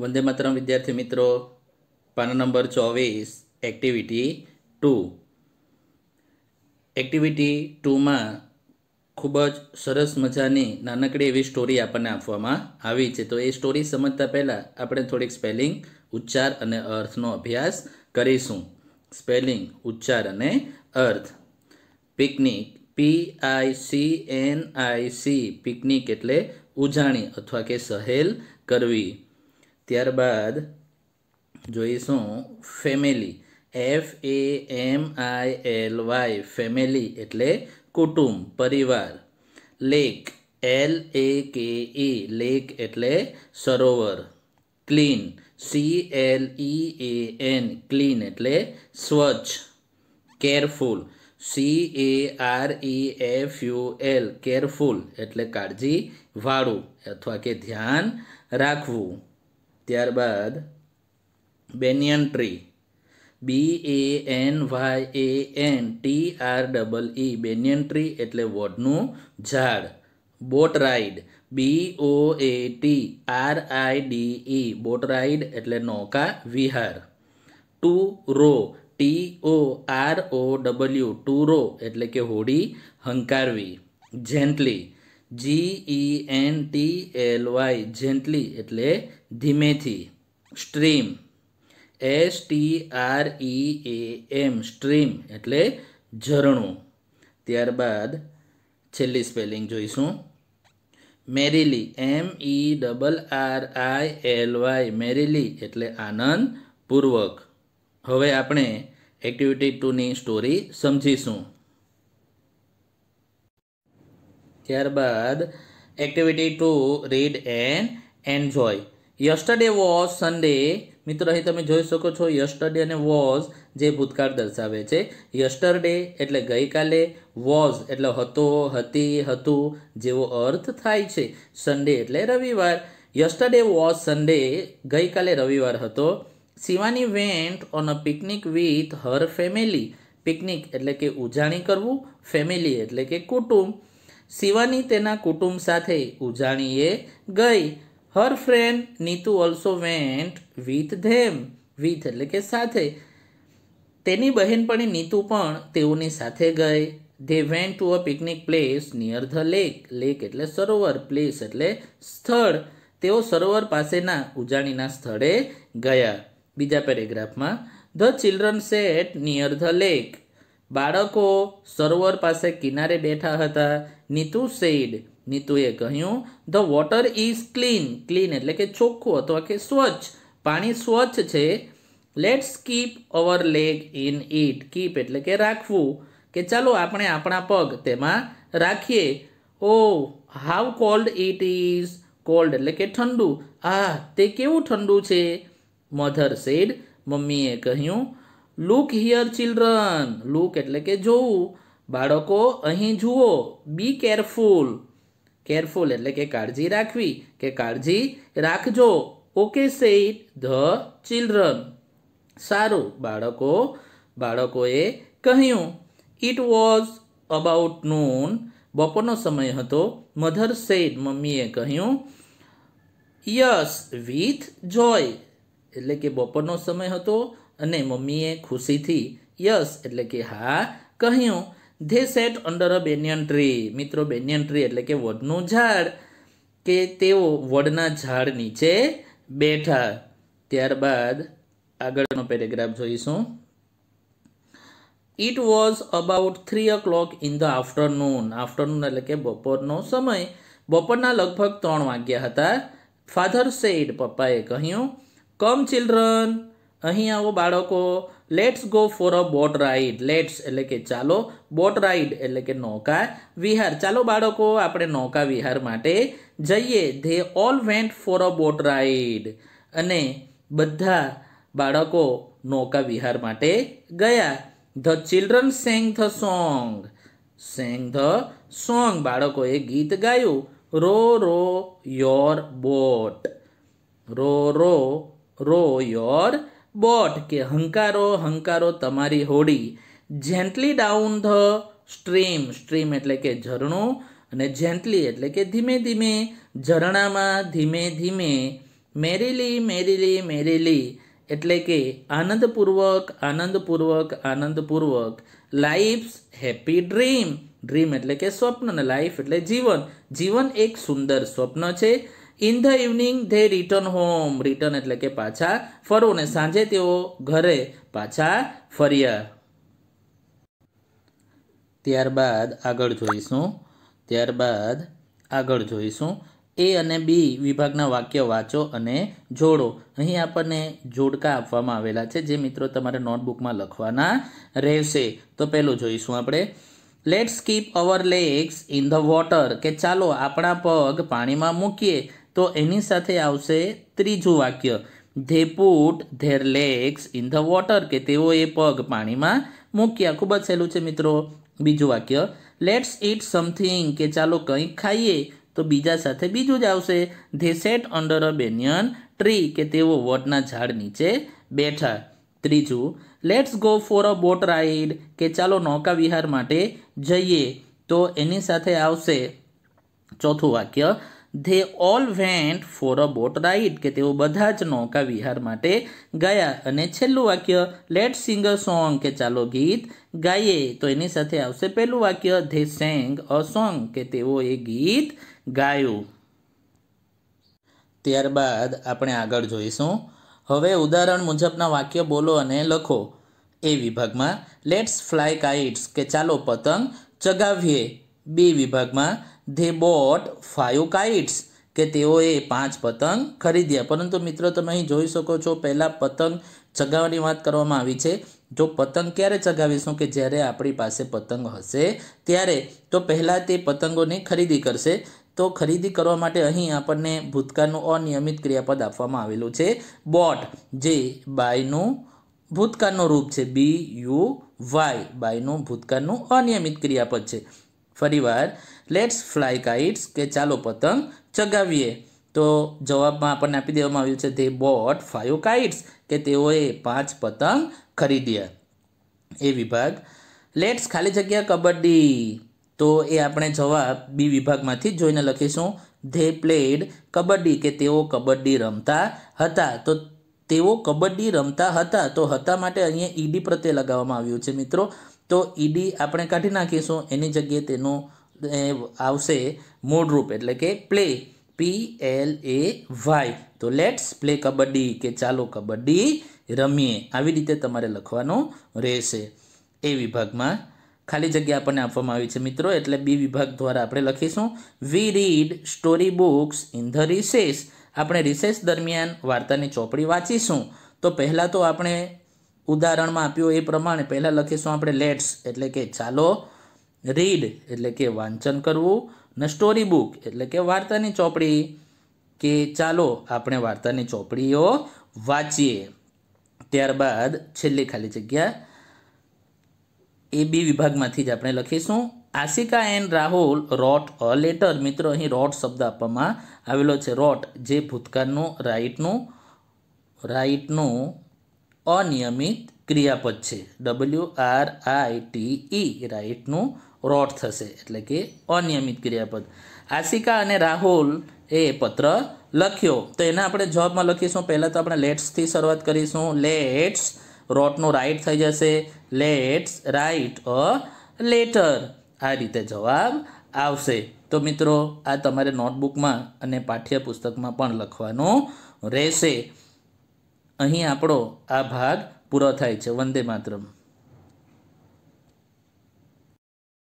વંદે માતરમ વિદ્યાર્થી મિત્રો પાના નંબર ચોવીસ એક્ટિવિટી ટુ એક્ટિવિટી ટુમાં ખૂબ જ સરસ મજાની નાનકડી એવી સ્ટોરી આપણને આપવામાં આવી છે તો એ સ્ટોરી સમજતા પહેલાં આપણે થોડીક સ્પેલિંગ ઉચ્ચાર અને અર્થનો અભ્યાસ કરીશું સ્પેલિંગ ઉચ્ચાર અને અર્થ picnic P I C N I C picnic એટલે ઉજાણી અથવા કે સહેલ કરવી ત્યારબાદ જોઈશું family F A M I L Y family એટલે કુટુંબ પરિવાર લેક એલ એ કે એ લેક એટલે સરોવર clean C L E A N clean એટલે સ્વચ્છ careful C A R E F U L careful એટલે કાળજી વાળું અથવા કે ધ્યાન રાખવું ત્યારબાદ banyan tree B A N Y A N T R double E banyan tree એટલે વોડનું ઝાડ boat ride B O A T R I D E boat ride એટલે નૌકા વિહાર to row T O R O W two row એટલે કે હોડી હંકારવી gently G N T L Y gently એટલે ધીમેથી stream S T R E A M stream એટલે ઝરણું ત્યારબાદ છેલ્લી સ્પેલિંગ જોઈશું merrily M E double R I L Y merrily એટલે આનંદપૂર્વક હવે આપણે એક્ટિવિટી ટુની સ્ટોરી સમજીશું ત્યારબાદ activity two read and enjoy yesterday was Sunday મિત્રો અહીં તમે જોઈ શકો છો યસ્ટરડે અને વોઝ જે ભૂતકાળ દર્શાવે છે યસ્ટરડે એટલે ગઈકાલે વોઝ એટલે હતો હતી હતું જેવો અર્થ થાય છે સન્ડે એટલે રવિવાર યસ્ટરડે વોઝ સન્ડે ગઈકાલે રવિવાર હતો Shivani went on a picnic with her family picnic એટલે કે ઉજાણી કરવું ફેમિલી એટલે કે કુટુંબ શિવાની તેના કુટુંબ સાથે ઉજાણીએ ગઈ her friend Nitu also went with them with એટલે કે સાથે તેની બહેનપણી નીતુ પણ તેઓની સાથે ગઈ they went to a picnic place near the lake lake એટલે સરોવર પ્લેસ એટલે સ્થળ તેઓ સરોવર પાસેના ઉજાણીના સ્થળે ગયા બીજા પેરેગ્રાફમાં the children sat near the lake બાળકો સરોવર પાસે કિનારે બેઠા હતા નીતુ સેડ નીતુએ કહ્યું the water is clean clean એટલે કે ચોખ્ખું અથવા કે સ્વચ્છ પાણી સ્વચ્છ છે let's keep our leg in it keep એટલે કે રાખવું કે ચાલો આપણે આપણા પગ તેમાં રાખીએ oh how cold it is cold એટલે કે ઠંડુ આ તે કેવું ઠંડુ છે મધર સેડ મમ્મીએ કહ્યું લુક હિયર ચિલ્ડ્રન લુક એટલે કે જોવું બાળકો અહીં જુઓ બી કેરફુલ કેરફુલ એટલે કે કાળજી રાખવી કે કાળજી રાખજો ઓકે સેટ ધ ચિલ્ડ્રન સારું બાળકો બાળકોએ કહ્યું ઇટ વોઝ અબાઉટ નૂન બપોરનો સમય હતો મધર સેડ મમ્મીએ કહ્યું યસ વિથ જોય એટલે કે બપોરનો સમય હતો અને મમ્મીએ ખુશીથી યસ એટલે કે હા કહ્યું they sat under a banyan tree મિત્રો બેનિયન ટ્રી એટલે કે વડનું ઝાડ કે તેઓ વડના ઝાડ નીચે બેઠા ત્યારબાદ આગળનો પેરેગ્રાફ જોઈશું it was about three o'clock in the afternoon afternoon એટલે કે બપોરનો સમય બપોરના લગભગ ત્રણ વાગ્યા હતા ફાધર સેડ પપ્પાએ કહ્યું કમ ચિલ્ડ્રન અહીં આવો બાળકો let's go for a boat ride let's એટલે કે ચાલો બોટ રાઈડ એટલે કે નૌકા વિહાર ચાલો બાળકો આપણે નૌકા વિહાર માટે જઈએ they all went for a boat ride અને બધા બાળકો નૌકા વિહાર માટે ગયા the children sang the song sang the song બાળકોએ ગીત ગાયું row row your boat row row row your boat કે હંકારો હંકારો તમારી હોડી gently down the stream stream એટલે કે ઝરણું અને જેન્ટલી એટલે કે ધીમે ધીમે ઝરણામાં ધીમે ધીમે મેરીલી મેરીલી મેરીલી એટલે કે આનંદપૂર્વક આનંદપૂર્વક આનંદપૂર્વક લાઈફ્સ હેપી ડ્રીમ ડ્રીમ એટલે કે સ્વપ્ન અને લાઈફ એટલે જીવન જીવન એક સુંદર સ્વપ્ન છે in the evening they return home return એટલે કે પાછા ફરો ને સાંજે તેઓ ઘરે પાછા ફર્યા ત્યારબાદ આગળ જોઈશું ત્યારબાદ આગળ જોઈશું એ અને બી વિભાગના વાક્ય વાંચો અને જોડો અહીં આપણને જોડકા આપવામાં આવેલા છે જે મિત્રો તમારે નોટબુકમાં લખવાના રહેશે તો પહેલું જોઈશું આપણે let's keep our legs in the water કે ચાલો આપણા પગ પાણીમાં મૂકીએ તો એની સાથે આવશે ત્રીજું વાક્ય they put their legs in the water કે તેઓએ પગ પાણીમાં મૂક્યા ખૂબ જ સહેલું છે મિત્રો બીજું વાક્ય લેટ્સ ઇટ સમથિંગ કે ચાલો કંઈક ખાઈએ તો બીજા સાથે બીજું જ આવશે they sat under a banyan tree કે તેઓ વડના ઝાડ નીચે બેઠા ત્રીજું let's go for a boat ride કે ચાલો નૌકા વિહાર માટે જઈએ તો એની સાથે આવશે ચોથું વાક્ય they all went for a boat ride કે તેઓ બધા જ નૌકા વિહાર માટે ગયા અને છેલ્લું વાક્ય લેટ સિંગ અ સોંગ કે ચાલો ગીત ગાઈએ તો એની સાથે આવશે પહેલું વાક્ય ધે સેંગ અ સોંગ કે તેઓ એ ગીત ગાયું ત્યારબાદ આપણે આગળ જોઈશું હવે ઉદાહરણ મુજબના વાક્ય બોલો અને લખો એ વિભાગમાં લેટ્સ ફ્લાય કાઇટ્સ કે ચાલો પતંગ ચગાવીએ બી વિભાગમાં ધે બોટ ફાઇવ કાઇટ્સ કે તેઓએ પાંચ પતંગ ખરીદ્યા પરંતુ મિત્રો તમે અહીં જોઈ શકો છો પહેલાં પતંગ ચગાવવાની વાત કરવામાં આવી છે જો પતંગ ક્યારે ચગાવીશું કે જ્યારે આપણી પાસે પતંગ હશે ત્યારે તો પહેલાં તે પતંગોની ખરીદી કરશે તો ખરીદી કરવા માટે અહીં આપણને ભૂતકાળનું અનિયમિત ક્રિયાપદ આપવામાં આવેલું છે બોટ જે બાયનું ભૂતકાળનું રૂપ છે બી યુ વાય બાયનું ભૂતકાળનું અનિયમિત ક્રિયાપદ છે ફરીવાર લેટ્સ ફ્લાય કાઇટ્સ કે ચાલો પતંગ ચગાવીએ તો જવાબમાં આપણને આપી દેવામાં આવ્યું છે ધે બોટ ફાયો કાઇટ્સ કે તેઓએ પાંચ પતંગ ખરીદ્યા એ વિભાગ લેટ્સ ખાલી જગ્યા કબડ્ડી તો એ આપણે જવાબ બી વિભાગમાંથી જોઈને લખીશું ધે પ્લેડ કબડ્ડી કે તેઓ કબડ્ડી રમતા હતા તો તેઓ કબડ્ડી રમતા હતા તો હતા માટે અહીંયા ઈડી પ્રત્યે લગાવવામાં આવ્યું છે મિત્રો તો ઈડી આપણે કાઢી નાખીશું એની જગ્યાએ તેનો આવશે મૂળરૂપ એટલે કે play P L A Y તો લેટ્સ પ્લે કબડ્ડી કે ચાલો કબડ્ડી રમીએ આવી રીતે તમારે લખવાનું રહેશે એ વિભાગમાં ખાલી જગ્યા આપણને આપવામાં આવી છે મિત્રો એટલે બી વિભાગ દ્વારા આપણે લખીશું we read story books in the recess આપણે રિસેસ દરમિયાન વાર્તાની ચોપડી વાંચીશું તો પહેલાં તો આપણે ઉદાહરણમાં આપ્યું એ પ્રમાણે પહેલાં લખીશું આપણે લેટ્સ એટલે કે ચાલો રીડ એટલે કે વાંચન કરવું ને સ્ટોરી બુક એટલે કે વાર્તાની ચોપડી કે ચાલો આપણે વાર્તાની ચોપડીઓ વાંચીએ ત્યારબાદ છેલ્લી ખાલી જગ્યા એ બી વિભાગમાંથી જ આપણે લખીશું Ashika and Rahul wrote a letter મિત્ર અહીં રોટ શબ્દ આપવામાં આવેલો છે રોટ જે ભૂતકાળનું રાઇટનું રાઇટનું અનિયમિત ક્રિયાપદ છે W R I T E રાઇટનું રોટ થશે એટલે કે અનિયમિત ક્રિયાપદ આશિકા અને રાહુલ એ પત્ર લખ્યો તો એના આપણે જોબમાં લખીશું પહેલાં તો આપણે લેટ્સથી શરૂઆત કરીશું લેટ્સ રોટનું રાઇટ થઈ જશે લેટ્સ રાઇટ અ લેટર આ રીતે જવાબ આવશે તો મિત્રો આ તમારે નોટબુકમાં અને પાઠ્યપુસ્તકમાં પણ લખવાનું રહેશે અહીં આપણો આ ભાગ પૂરો થાય છે વંદે માતરમ